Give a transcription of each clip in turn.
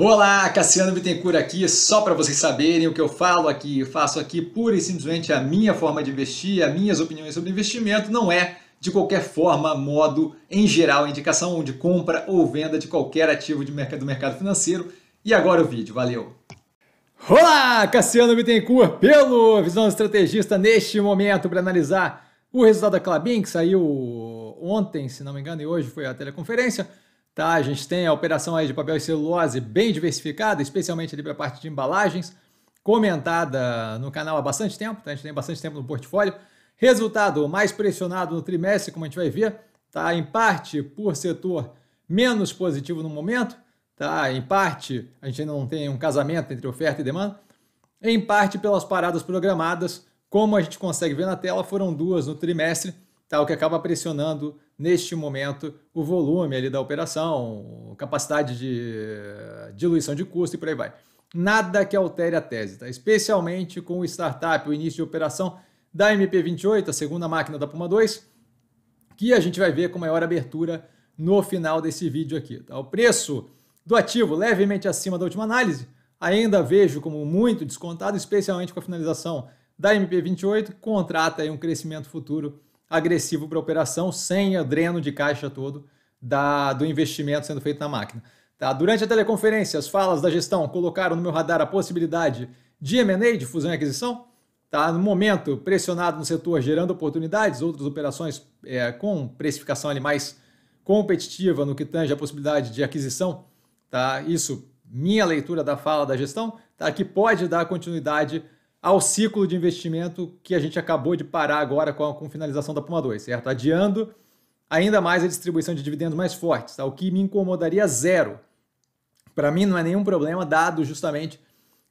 Olá, Cassiano Bittencourt aqui, só para vocês saberem o que eu falo aqui, eu faço aqui pura e simplesmente a minha forma de investir, as minhas opiniões sobre investimento, não é de qualquer forma, modo, em geral, indicação de compra ou venda de qualquer ativo de mercado, do mercado financeiro. E agora o vídeo, valeu! Olá, Cassiano Bittencourt, pelo Visão Estrategista, neste momento para analisar o resultado da Clabin, que saiu ontem, se não me engano, e hoje foi a teleconferência. Tá, a gente tem a operação aí de papel e celulose bem diversificada, especialmente ali para a parte de embalagens, comentada no canal há bastante tempo, tá? a gente tem bastante tempo no portfólio. Resultado mais pressionado no trimestre, como a gente vai ver, tá? em parte por setor menos positivo no momento, tá? em parte a gente ainda não tem um casamento entre oferta e demanda, em parte pelas paradas programadas, como a gente consegue ver na tela, foram duas no trimestre, tá? o que acaba pressionando neste momento o volume ali da operação, capacidade de eh, diluição de custo e por aí vai. Nada que altere a tese, tá? especialmente com o startup, o início de operação da MP28, a segunda máquina da Puma 2, que a gente vai ver com maior abertura no final desse vídeo aqui. Tá? O preço do ativo levemente acima da última análise, ainda vejo como muito descontado, especialmente com a finalização da MP28, contrata um crescimento futuro agressivo para a operação, sem o dreno de caixa todo da, do investimento sendo feito na máquina. Tá? Durante a teleconferência, as falas da gestão colocaram no meu radar a possibilidade de M&A, de fusão e aquisição. Tá? No momento, pressionado no setor, gerando oportunidades, outras operações é, com precificação ali mais competitiva no que tange a possibilidade de aquisição. Tá? Isso, minha leitura da fala da gestão, tá? que pode dar continuidade ao ciclo de investimento que a gente acabou de parar agora com a com finalização da Puma 2, certo? Adiando ainda mais a distribuição de dividendos mais fortes, tá? o que me incomodaria zero. Para mim não é nenhum problema, dado justamente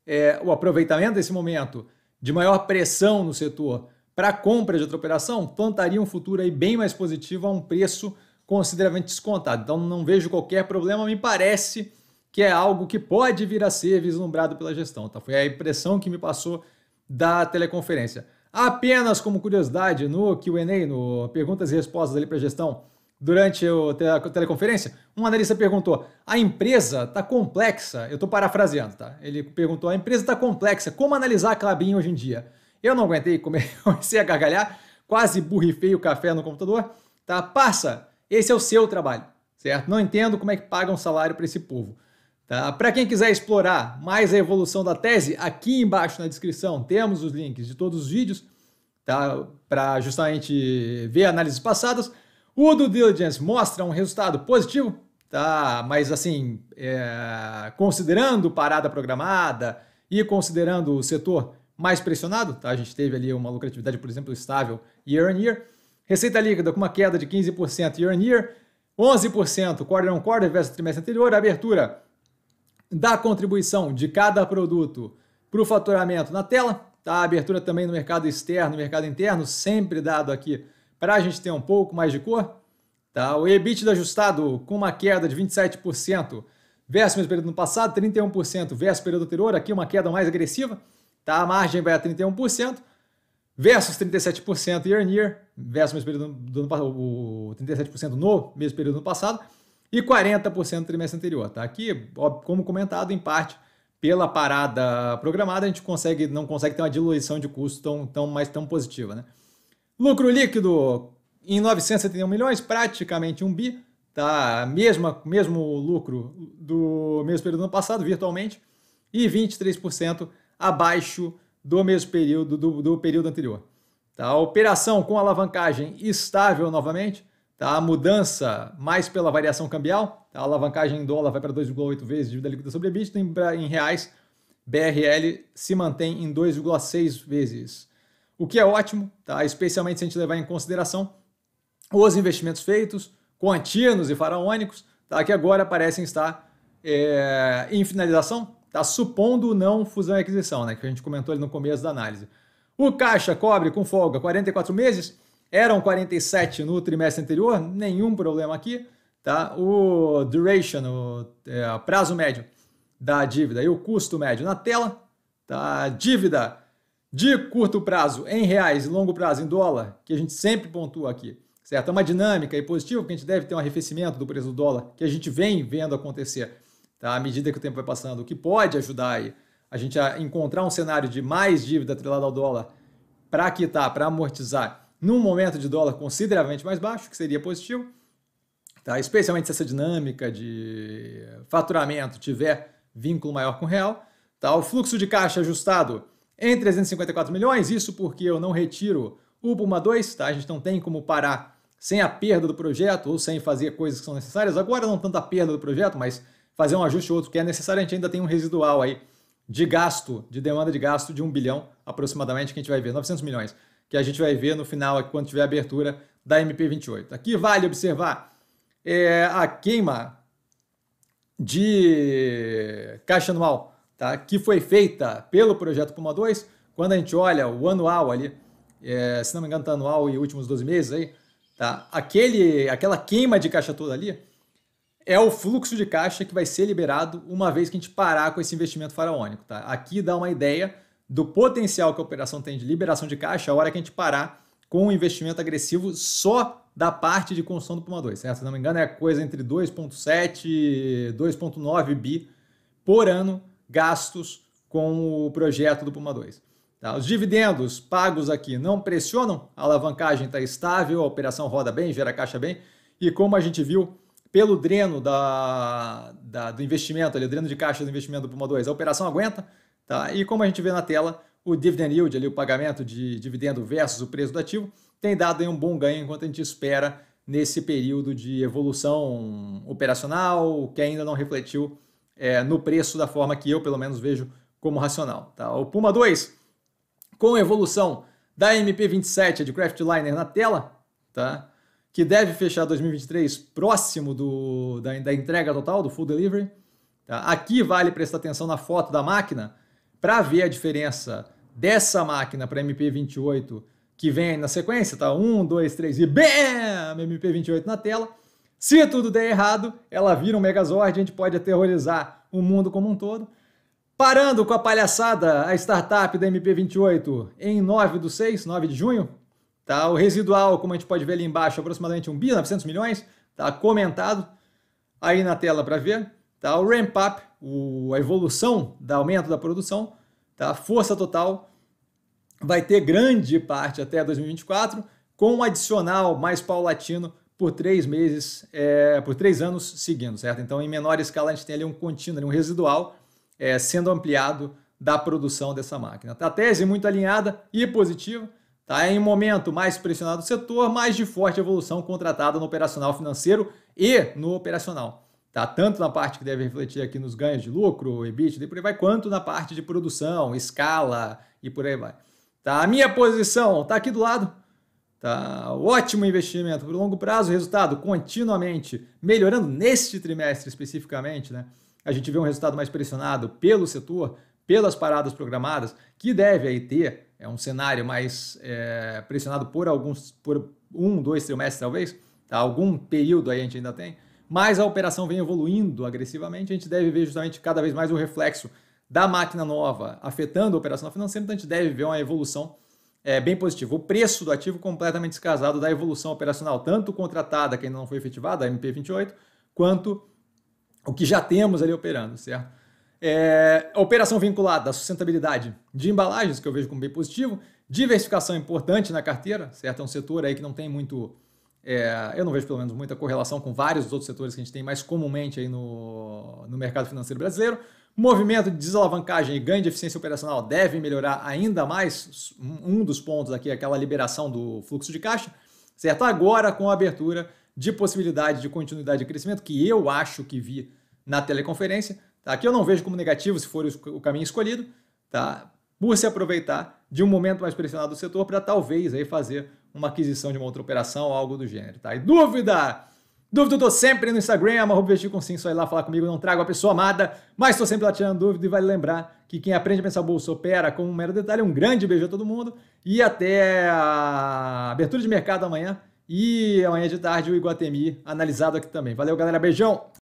é, o aproveitamento desse momento de maior pressão no setor para compra de outra operação, plantaria um futuro aí bem mais positivo a um preço consideravelmente descontado. Então não vejo qualquer problema, me parece que é algo que pode vir a ser vislumbrado pela gestão. Tá? Foi a impressão que me passou da teleconferência. Apenas como curiosidade, no QA, no Perguntas e Respostas ali para gestão, durante a teleconferência, um analista perguntou: a empresa está complexa? Eu estou parafraseando, tá? Ele perguntou: a empresa está complexa, como analisar a Clabin hoje em dia? Eu não aguentei, comecei a gargalhar, quase burrifei o café no computador, tá? Passa, esse é o seu trabalho, certo? Não entendo como é que paga um salário para esse povo. Tá? Para quem quiser explorar mais a evolução da tese, aqui embaixo na descrição temos os links de todos os vídeos tá? para justamente ver análises passadas. O do Diligence mostra um resultado positivo, tá? mas assim, é... considerando parada programada e considerando o setor mais pressionado, tá? a gente teve ali uma lucratividade, por exemplo, estável year on year, receita líquida com uma queda de 15% year on year, 11% quarter on quarter versus trimestre anterior, abertura da contribuição de cada produto para o faturamento na tela. Tá? A abertura também no mercado externo, no mercado interno, sempre dado aqui para a gente ter um pouco mais de cor. Tá? O EBITDA ajustado com uma queda de 27% versus o mesmo período no passado, 31% versus o período anterior, aqui uma queda mais agressiva. Tá? A margem vai a 31% versus 37% year on year, versus mesmo período do ano, o 37% no mesmo período no passado e 40% no trimestre anterior. Tá? Aqui, como comentado, em parte pela parada programada, a gente consegue, não consegue ter uma diluição de custo tão, tão, mais tão positiva. Né? Lucro líquido em 971 milhões, praticamente um bi, tá? Mesma, mesmo lucro do mesmo período do ano passado, virtualmente, e 23% abaixo do mesmo período do, do período anterior. Tá? A operação com alavancagem estável novamente, Tá? A mudança mais pela variação cambial, tá? a alavancagem em dólar vai para 2,8 vezes dívida líquida sobre EBITDA, em reais, BRL se mantém em 2,6 vezes, o que é ótimo, tá? especialmente se a gente levar em consideração os investimentos feitos, contínuos e faraônicos, tá? que agora parecem estar é, em finalização, tá? supondo não fusão e aquisição, né? que a gente comentou ali no começo da análise. O caixa cobre com folga 44 meses, eram 47 no trimestre anterior, nenhum problema aqui. Tá? O duration, o é, prazo médio da dívida e o custo médio na tela. Tá? Dívida de curto prazo em reais e longo prazo em dólar, que a gente sempre pontua aqui. Certo? É uma dinâmica e positiva, porque a gente deve ter um arrefecimento do preço do dólar, que a gente vem vendo acontecer tá? à medida que o tempo vai passando, o que pode ajudar aí a gente a encontrar um cenário de mais dívida atrelada ao dólar para quitar, para amortizar num momento de dólar consideravelmente mais baixo, que seria positivo, tá? especialmente se essa dinâmica de faturamento tiver vínculo maior com o real. Tá? O fluxo de caixa ajustado em 354 milhões, isso porque eu não retiro o Puma 2, tá? a gente não tem como parar sem a perda do projeto ou sem fazer coisas que são necessárias. Agora não tanto a perda do projeto, mas fazer um ajuste ou outro que é necessário, a gente ainda tem um residual aí de gasto, de demanda de gasto de 1 bilhão aproximadamente, que a gente vai ver, 900 milhões que a gente vai ver no final, quando tiver a abertura da MP28. Aqui vale observar é, a queima de caixa anual, tá? que foi feita pelo projeto Puma 2. Quando a gente olha o anual ali, é, se não me engano, está anual e últimos 12 meses aí, tá? Aquele, aquela queima de caixa toda ali é o fluxo de caixa que vai ser liberado uma vez que a gente parar com esse investimento faraônico, tá? Aqui dá uma ideia do potencial que a operação tem de liberação de caixa é a hora que a gente parar com o investimento agressivo só da parte de construção do Puma 2, certo? Se não me engano, é coisa entre 2,7 e 2,9 bi por ano gastos com o projeto do Puma 2. Tá? Os dividendos pagos aqui não pressionam, a alavancagem está estável, a operação roda bem, gera caixa bem, e como a gente viu, pelo dreno da, da, do investimento, ali, o dreno de caixa do investimento do Puma 2, a operação aguenta, Tá? E como a gente vê na tela, o dividend yield, ali, o pagamento de dividendo versus o preço do ativo, tem dado aí, um bom ganho enquanto a gente espera nesse período de evolução operacional que ainda não refletiu é, no preço da forma que eu, pelo menos, vejo como racional. Tá? O Puma 2, com a evolução da MP27 de Craftliner na tela, tá? que deve fechar 2023 próximo do, da, da entrega total, do full delivery. Tá? Aqui vale prestar atenção na foto da máquina, para ver a diferença dessa máquina para MP28 que vem na sequência, tá? Um, dois, três e BAM! MP28 na tela. Se tudo der errado, ela vira um Megazord, a gente pode aterrorizar o mundo como um todo. Parando com a palhaçada, a startup da MP28 em 9 do 6, 9 de junho, tá? O residual, como a gente pode ver ali embaixo, aproximadamente 1 bi, 900 milhões, tá comentado aí na tela para ver, tá? O ramp up o, a evolução do aumento da produção, tá? a força total vai ter grande parte até 2024, com um adicional mais paulatino por três meses, é, por três anos seguindo, certo? Então, em menor escala, a gente tem ali um contínuo, ali um residual é, sendo ampliado da produção dessa máquina. Tá? A tese muito alinhada e positiva, tá? É, em um momento mais pressionado do setor, mais de forte evolução contratada no operacional financeiro e no operacional. Tá? Tanto na parte que deve refletir aqui nos ganhos de lucro, EBITDA e por aí vai, quanto na parte de produção, escala e por aí vai. Tá? A minha posição está aqui do lado. Tá? Ótimo investimento por longo prazo, resultado continuamente melhorando neste trimestre especificamente. Né? A gente vê um resultado mais pressionado pelo setor, pelas paradas programadas, que deve aí ter é um cenário mais é, pressionado por alguns, por um, dois trimestres talvez, tá? algum período aí a gente ainda tem, mas a operação vem evoluindo agressivamente, a gente deve ver justamente cada vez mais o reflexo da máquina nova afetando a operação financeira, então a gente deve ver uma evolução é, bem positiva. O preço do ativo completamente descasado da evolução operacional, tanto contratada, que ainda não foi efetivada, a MP28, quanto o que já temos ali operando, certo? É, operação vinculada à sustentabilidade de embalagens, que eu vejo como bem positivo, diversificação importante na carteira, certo? É um setor aí que não tem muito é, eu não vejo, pelo menos, muita correlação com vários dos outros setores que a gente tem mais comumente aí no, no mercado financeiro brasileiro. Movimento de desalavancagem e ganho de eficiência operacional deve melhorar ainda mais. Um dos pontos aqui é aquela liberação do fluxo de caixa, certo? Agora, com a abertura de possibilidade de continuidade de crescimento, que eu acho que vi na teleconferência, tá? eu não vejo como negativo se for o caminho escolhido, tá? por se aproveitar de um momento mais pressionado do setor para talvez aí fazer uma aquisição de uma outra operação ou algo do gênero, tá? E dúvida? Dúvida eu tô sempre no Instagram, arroba investir com sim, só ir lá falar comigo, não trago a pessoa amada, mas tô sempre lá tirando dúvida e vale lembrar que quem aprende a pensar bolsa opera com um mero detalhe. Um grande beijo a todo mundo e até a abertura de mercado amanhã e amanhã de tarde o Iguatemi analisado aqui também. Valeu, galera, beijão!